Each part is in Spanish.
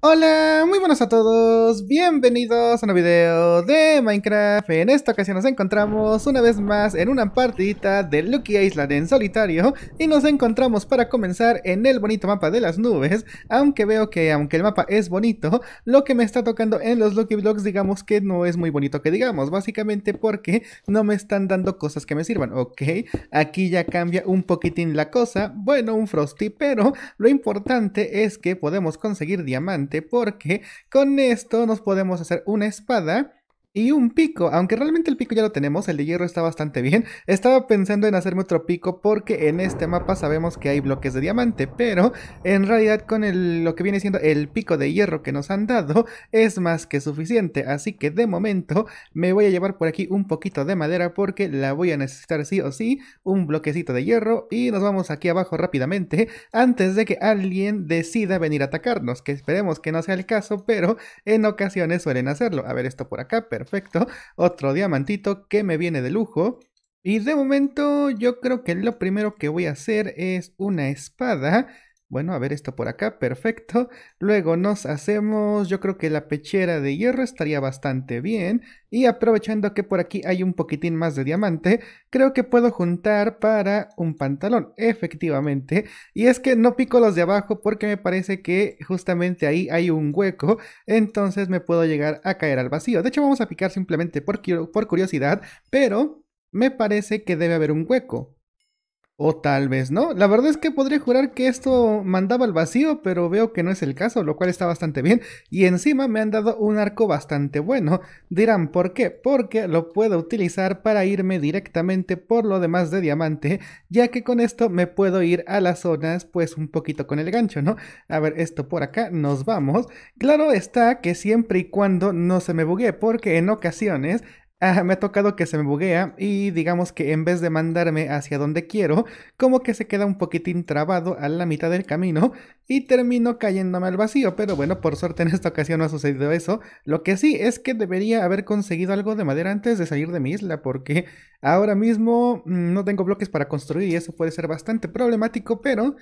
Hola, muy buenas a todos, bienvenidos a un video de Minecraft En esta ocasión nos encontramos una vez más en una partidita de Lucky Island en solitario Y nos encontramos para comenzar en el bonito mapa de las nubes Aunque veo que aunque el mapa es bonito, lo que me está tocando en los Lucky Blocks digamos que no es muy bonito que digamos Básicamente porque no me están dando cosas que me sirvan, ok Aquí ya cambia un poquitín la cosa, bueno un Frosty Pero lo importante es que podemos conseguir diamantes porque con esto nos podemos hacer una espada y un pico, aunque realmente el pico ya lo tenemos, el de hierro está bastante bien. Estaba pensando en hacerme otro pico porque en este mapa sabemos que hay bloques de diamante, pero en realidad con lo que viene siendo el pico de hierro que nos han dado es más que suficiente. Así que de momento me voy a llevar por aquí un poquito de madera porque la voy a necesitar sí o sí, un bloquecito de hierro y nos vamos aquí abajo rápidamente antes de que alguien decida venir a atacarnos, que esperemos que no sea el caso, pero en ocasiones suelen hacerlo. A ver esto por acá, perfecto perfecto. Otro diamantito que me viene de lujo. Y de momento yo creo que lo primero que voy a hacer es una espada bueno, a ver esto por acá, perfecto. Luego nos hacemos, yo creo que la pechera de hierro estaría bastante bien. Y aprovechando que por aquí hay un poquitín más de diamante, creo que puedo juntar para un pantalón, efectivamente. Y es que no pico los de abajo porque me parece que justamente ahí hay un hueco, entonces me puedo llegar a caer al vacío. De hecho vamos a picar simplemente por, por curiosidad, pero me parece que debe haber un hueco. O tal vez no. La verdad es que podría jurar que esto mandaba al vacío, pero veo que no es el caso, lo cual está bastante bien. Y encima me han dado un arco bastante bueno. Dirán, ¿por qué? Porque lo puedo utilizar para irme directamente por lo demás de diamante, ya que con esto me puedo ir a las zonas pues un poquito con el gancho, ¿no? A ver, esto por acá, nos vamos. Claro está que siempre y cuando no se me buguee, porque en ocasiones me ha tocado que se me buguea y digamos que en vez de mandarme hacia donde quiero, como que se queda un poquitín trabado a la mitad del camino y termino cayéndome al vacío, pero bueno, por suerte en esta ocasión no ha sucedido eso. Lo que sí es que debería haber conseguido algo de madera antes de salir de mi isla, porque ahora mismo mm, no tengo bloques para construir y eso puede ser bastante problemático, pero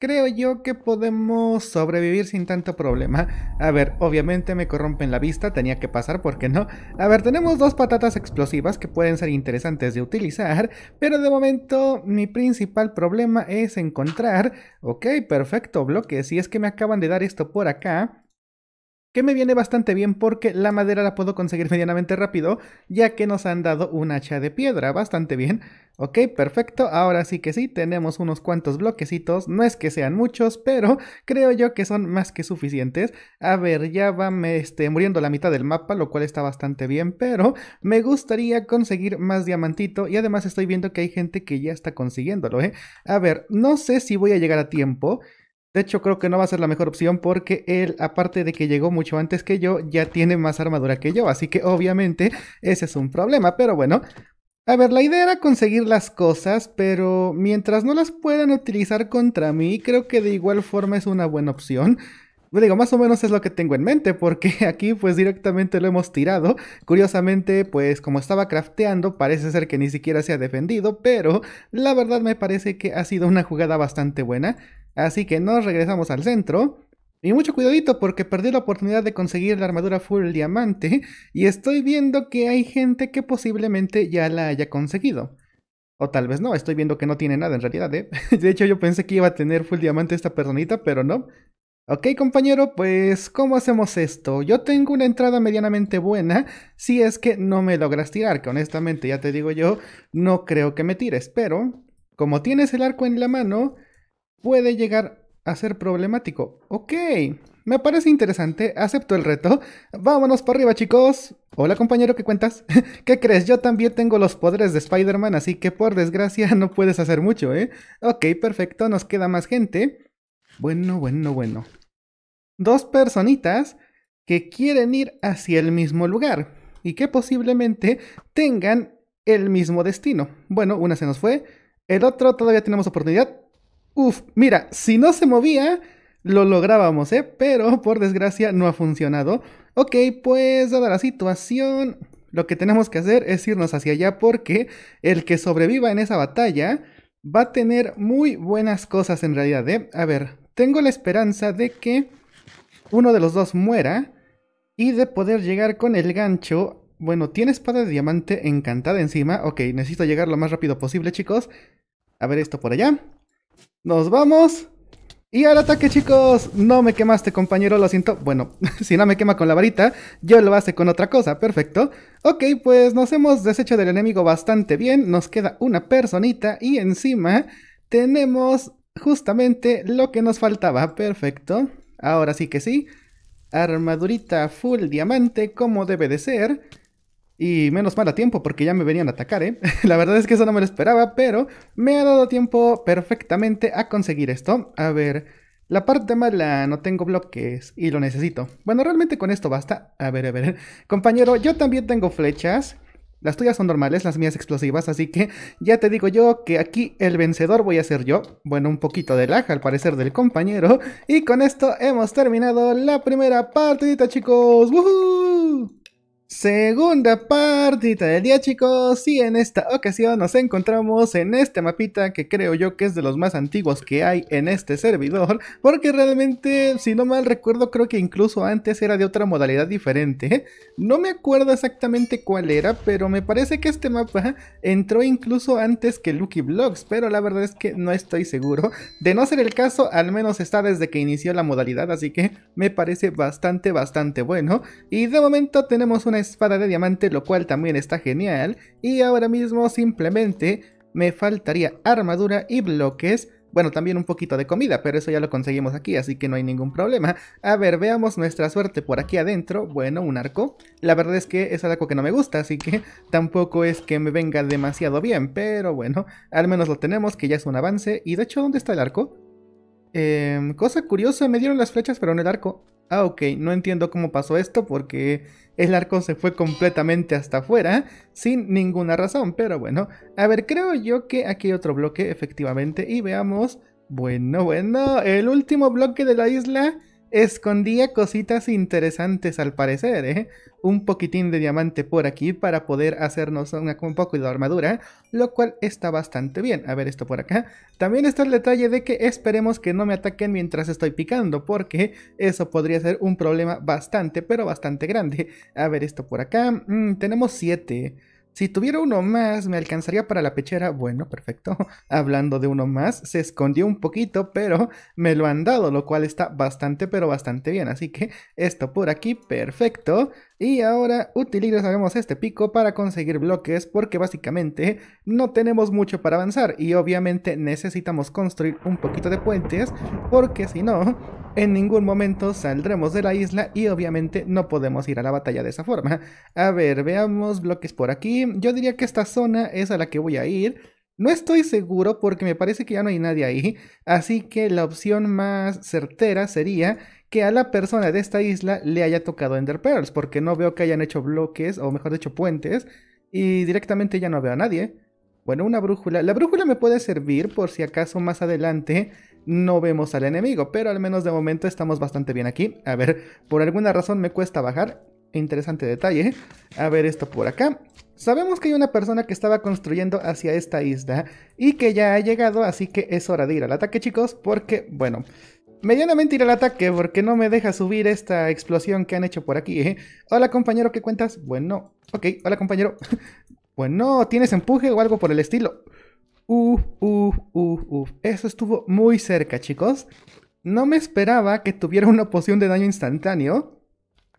creo yo que podemos sobrevivir sin tanto problema. A ver, obviamente me corrompen la vista, tenía que pasar, ¿por qué no? A ver, tenemos dos patatas explosivas que pueden ser interesantes de utilizar, pero de momento mi principal problema es encontrar... Ok, perfecto, bloque, si es que me acaban de dar esto por acá que me viene bastante bien porque la madera la puedo conseguir medianamente rápido, ya que nos han dado un hacha de piedra, bastante bien. Ok, perfecto, ahora sí que sí, tenemos unos cuantos bloquecitos, no es que sean muchos, pero creo yo que son más que suficientes. A ver, ya va me, este, muriendo la mitad del mapa, lo cual está bastante bien, pero me gustaría conseguir más diamantito y además estoy viendo que hay gente que ya está consiguiéndolo, ¿eh? A ver, no sé si voy a llegar a tiempo... De hecho, creo que no va a ser la mejor opción porque él, aparte de que llegó mucho antes que yo, ya tiene más armadura que yo. Así que obviamente ese es un problema. Pero bueno, a ver, la idea era conseguir las cosas, pero mientras no las puedan utilizar contra mí, creo que de igual forma es una buena opción. Digo, más o menos es lo que tengo en mente, porque aquí pues directamente lo hemos tirado. Curiosamente, pues como estaba crafteando, parece ser que ni siquiera se ha defendido, pero la verdad me parece que ha sido una jugada bastante buena. Así que nos regresamos al centro. Y mucho cuidadito porque perdí la oportunidad de conseguir la armadura full diamante y estoy viendo que hay gente que posiblemente ya la haya conseguido. O tal vez no, estoy viendo que no tiene nada en realidad, ¿eh? De hecho yo pensé que iba a tener full diamante esta personita, pero no. Ok compañero, pues ¿cómo hacemos esto? Yo tengo una entrada medianamente buena si es que no me logras tirar, que honestamente ya te digo yo, no creo que me tires, pero como tienes el arco en la mano, puede llegar a ser problemático. Ok, me parece interesante, acepto el reto. Vámonos para arriba, chicos. Hola, compañero, ¿qué cuentas? ¿Qué crees? Yo también tengo los poderes de Spider-Man, así que por desgracia no puedes hacer mucho, ¿eh? Ok, perfecto, nos queda más gente. Bueno, bueno, bueno. Dos personitas que quieren ir hacia el mismo lugar y que posiblemente tengan el mismo destino. Bueno, una se nos fue, el otro todavía tenemos oportunidad, Uf, mira, si no se movía, lo lográbamos, ¿eh? Pero por desgracia no ha funcionado. Ok, pues dada la situación, lo que tenemos que hacer es irnos hacia allá porque el que sobreviva en esa batalla va a tener muy buenas cosas en realidad, ¿eh? A ver, tengo la esperanza de que uno de los dos muera y de poder llegar con el gancho. Bueno, tiene espada de diamante encantada encima. Ok, necesito llegar lo más rápido posible, chicos. A ver esto por allá. Nos vamos. Y al ataque, chicos. No me quemaste, compañero, lo siento. Bueno, si no me quema con la varita, yo lo hace con otra cosa, perfecto. Ok, pues nos hemos deshecho del enemigo bastante bien. Nos queda una personita y encima tenemos justamente lo que nos faltaba, perfecto. Ahora sí que sí. Armadurita full diamante, como debe de ser. Y menos mal a tiempo porque ya me venían a atacar, ¿eh? La verdad es que eso no me lo esperaba, pero me ha dado tiempo perfectamente a conseguir esto. A ver, la parte mala, no tengo bloques y lo necesito. Bueno, realmente con esto basta. A ver, a ver. Compañero, yo también tengo flechas. Las tuyas son normales, las mías explosivas, así que ya te digo yo que aquí el vencedor voy a ser yo. Bueno, un poquito de laja al parecer del compañero. Y con esto hemos terminado la primera partidita, chicos. ¡Woohoo! Segunda partita del día chicos y en esta ocasión nos encontramos en este mapita que creo yo que es de los más antiguos que hay en este servidor porque realmente si no mal recuerdo creo que incluso antes era de otra modalidad diferente ¿eh? no me acuerdo exactamente cuál era pero me parece que este mapa entró incluso antes que Lucky Blocks pero la verdad es que no estoy seguro de no ser el caso al menos está desde que inició la modalidad así que me parece bastante bastante bueno y de momento tenemos una espada de diamante, lo cual también está genial. Y ahora mismo simplemente me faltaría armadura y bloques. Bueno, también un poquito de comida, pero eso ya lo conseguimos aquí, así que no hay ningún problema. A ver, veamos nuestra suerte por aquí adentro. Bueno, un arco. La verdad es que es algo que no me gusta, así que tampoco es que me venga demasiado bien, pero bueno, al menos lo tenemos, que ya es un avance. Y de hecho, ¿dónde está el arco? Em, cosa curiosa, me dieron las flechas, pero no el arco ah, ok, no entiendo cómo pasó esto porque el arco se fue completamente hasta afuera sin ninguna razón, pero bueno, a ver, creo yo que aquí hay otro bloque efectivamente y veamos, bueno, bueno, el último bloque de la isla escondía cositas interesantes al parecer, ¿eh? Un poquitín de diamante por aquí para poder hacernos una, un poco de armadura, lo cual está bastante bien. A ver esto por acá. También está el detalle de que esperemos que no me ataquen mientras estoy picando, porque eso podría ser un problema bastante, pero bastante grande. A ver esto por acá. Mm, tenemos 7. Si tuviera uno más, me alcanzaría para la pechera. Bueno, perfecto. Hablando de uno más, se escondió un poquito, pero me lo han dado, lo cual está bastante, pero bastante bien. Así que esto por aquí, perfecto. Y ahora utilizaremos este pico para conseguir bloques, porque básicamente no tenemos mucho para avanzar. Y obviamente necesitamos construir un poquito de puentes, porque si no, en ningún momento saldremos de la isla y obviamente no podemos ir a la batalla de esa forma. A ver, veamos bloques por aquí. Yo diría que esta zona es a la que voy a ir. No estoy seguro porque me parece que ya no hay nadie ahí, así que la opción más certera sería que a la persona de esta isla le haya tocado Ender Pearls, porque no veo que hayan hecho bloques, o mejor dicho, puentes, y directamente ya no veo a nadie. Bueno, una brújula. La brújula me puede servir por si acaso más adelante no vemos al enemigo, pero al menos de momento estamos bastante bien aquí. A ver, por alguna razón me cuesta bajar. Interesante detalle. A ver esto por acá. Sabemos que hay una persona que estaba construyendo hacia esta isla y que ya ha llegado, así que es hora de ir al ataque chicos, porque, bueno, medianamente ir al ataque porque no me deja subir esta explosión que han hecho por aquí. ¿eh? Hola compañero, ¿qué cuentas? Bueno, ok, hola compañero. bueno, ¿tienes empuje o algo por el estilo? Uf, uf, uf, uf. Eso estuvo muy cerca, chicos. No me esperaba que tuviera una poción de daño instantáneo.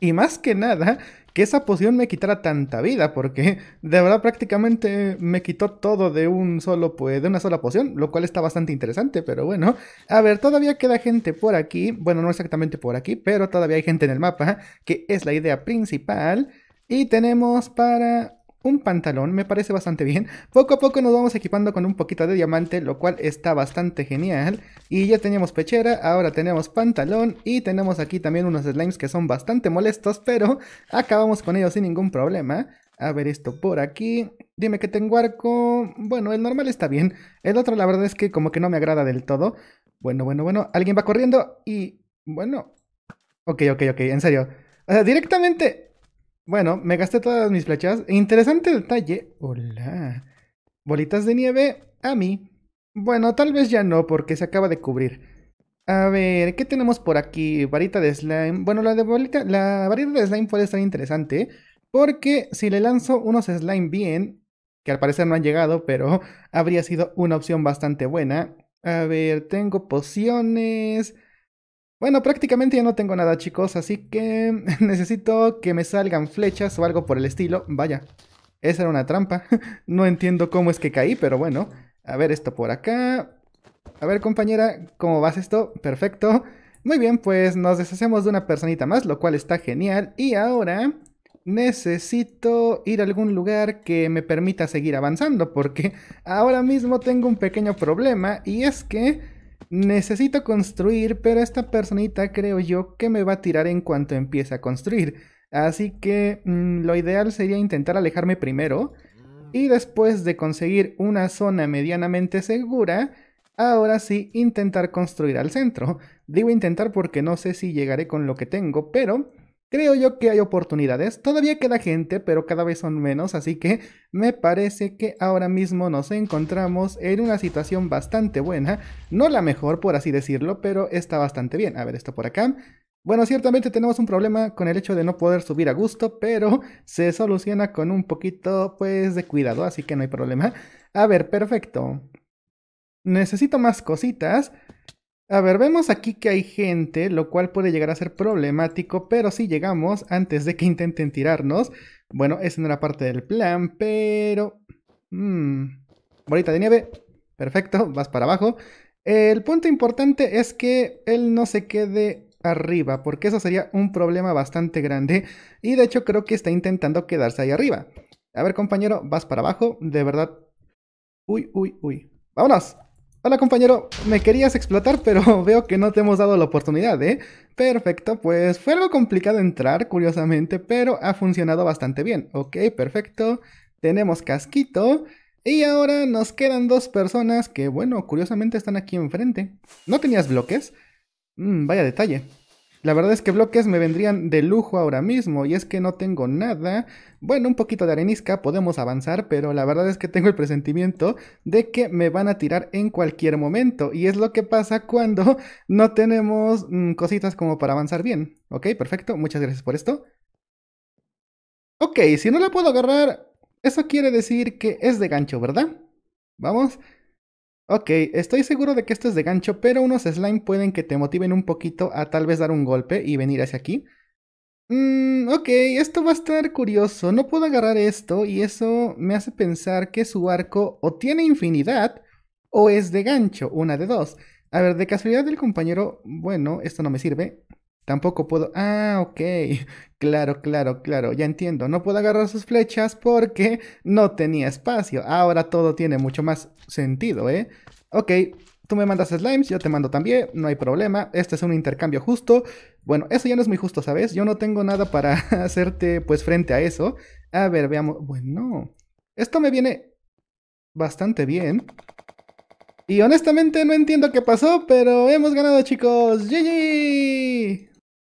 Y más que nada, que esa poción me quitara tanta vida, porque de verdad prácticamente me quitó todo de un solo, pues, de una sola poción, lo cual está bastante interesante, pero bueno. A ver, todavía queda gente por aquí, bueno, no exactamente por aquí, pero todavía hay gente en el mapa, que es la idea principal. Y tenemos para un pantalón, me parece bastante bien. Poco a poco nos vamos equipando con un poquito de diamante, lo cual está bastante genial. Y ya teníamos pechera, ahora tenemos pantalón y tenemos aquí también unos slimes que son bastante molestos, pero acabamos con ellos sin ningún problema. A ver esto por aquí. Dime que tengo arco. Bueno, el normal está bien. El otro la verdad es que como que no me agrada del todo. Bueno, bueno, bueno. Alguien va corriendo y... Bueno. Ok, ok, ok. En serio. O sea, directamente bueno, me gasté todas mis flechas. Interesante detalle. Hola. Bolitas de nieve a mí. Bueno, tal vez ya no, porque se acaba de cubrir. A ver, ¿qué tenemos por aquí? Varita de slime. Bueno, la de bolita, la varita de slime puede estar interesante. Porque si le lanzo unos slime bien, que al parecer no han llegado, pero habría sido una opción bastante buena. A ver, tengo pociones. Bueno, prácticamente ya no tengo nada, chicos, así que necesito que me salgan flechas o algo por el estilo. Vaya, esa era una trampa. no entiendo cómo es que caí, pero bueno. A ver, esto por acá. A ver, compañera, ¿cómo vas esto? Perfecto. Muy bien, pues nos deshacemos de una personita más, lo cual está genial. Y ahora necesito ir a algún lugar que me permita seguir avanzando, porque ahora mismo tengo un pequeño problema y es que necesito construir, pero esta personita creo yo que me va a tirar en cuanto empiece a construir. Así que mm, lo ideal sería intentar alejarme primero y después de conseguir una zona medianamente segura, ahora sí intentar construir al centro. Digo intentar porque no sé si llegaré con lo que tengo, pero Creo yo que hay oportunidades, todavía queda gente, pero cada vez son menos, así que me parece que ahora mismo nos encontramos en una situación bastante buena, no la mejor por así decirlo, pero está bastante bien. A ver, esto por acá. Bueno, ciertamente tenemos un problema con el hecho de no poder subir a gusto, pero se soluciona con un poquito, pues, de cuidado, así que no hay problema. A ver, perfecto. Necesito más cositas. A ver, vemos aquí que hay gente, lo cual puede llegar a ser problemático, pero si llegamos antes de que intenten tirarnos, bueno, esa no era parte del plan, pero... Mmm, bolita de nieve, perfecto, vas para abajo. El punto importante es que él no se quede arriba, porque eso sería un problema bastante grande, y de hecho creo que está intentando quedarse ahí arriba. A ver, compañero, vas para abajo, de verdad. Uy, uy, uy. ¡Vámonos! Hola compañero, me querías explotar, pero veo que no te hemos dado la oportunidad, ¿eh? Perfecto, pues fue algo complicado entrar, curiosamente, pero ha funcionado bastante bien. Ok, perfecto. Tenemos casquito. Y ahora nos quedan dos personas que, bueno, curiosamente están aquí enfrente. ¿No tenías bloques? Mm, vaya detalle. La verdad es que bloques me vendrían de lujo ahora mismo y es que no tengo nada. Bueno, un poquito de arenisca, podemos avanzar, pero la verdad es que tengo el presentimiento de que me van a tirar en cualquier momento y es lo que pasa cuando no tenemos mm, cositas como para avanzar bien. Ok, perfecto, muchas gracias por esto. Ok, si no la puedo agarrar, eso quiere decir que es de gancho, ¿verdad? Vamos. Ok, estoy seguro de que esto es de gancho, pero unos slime pueden que te motiven un poquito a tal vez dar un golpe y venir hacia aquí. Mmm, ok, esto va a estar curioso. No puedo agarrar esto y eso me hace pensar que su arco o tiene infinidad o es de gancho, una de dos. A ver, de casualidad del compañero, bueno, esto no me sirve. Tampoco puedo... Ah, ok. Claro, claro, claro. Ya entiendo. No puedo agarrar sus flechas porque no tenía espacio. Ahora todo tiene mucho más sentido, ¿eh? Ok. Tú me mandas slimes, yo te mando también, no hay problema. Este es un intercambio justo. Bueno, eso ya no es muy justo, ¿sabes? Yo no tengo nada para hacerte, pues, frente a eso. A ver, veamos. Bueno, esto me viene bastante bien. Y honestamente no entiendo qué pasó, pero hemos ganado, chicos. ¡GG!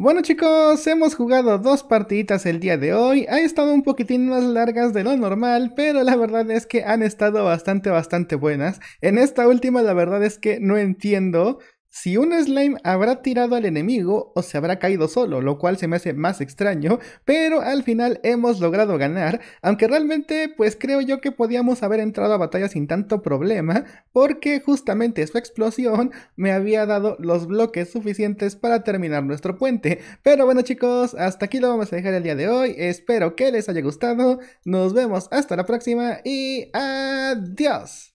Bueno chicos, hemos jugado dos partiditas el día de hoy, Ha estado un poquitín más largas de lo normal, pero la verdad es que han estado bastante bastante buenas. En esta última la verdad es que no entiendo si un slime habrá tirado al enemigo o se habrá caído solo, lo cual se me hace más extraño, pero al final hemos logrado ganar, aunque realmente pues creo yo que podíamos haber entrado a batalla sin tanto problema, porque justamente su explosión me había dado los bloques suficientes para terminar nuestro puente. Pero bueno chicos, hasta aquí lo vamos a dejar el día de hoy, espero que les haya gustado, nos vemos hasta la próxima y adiós.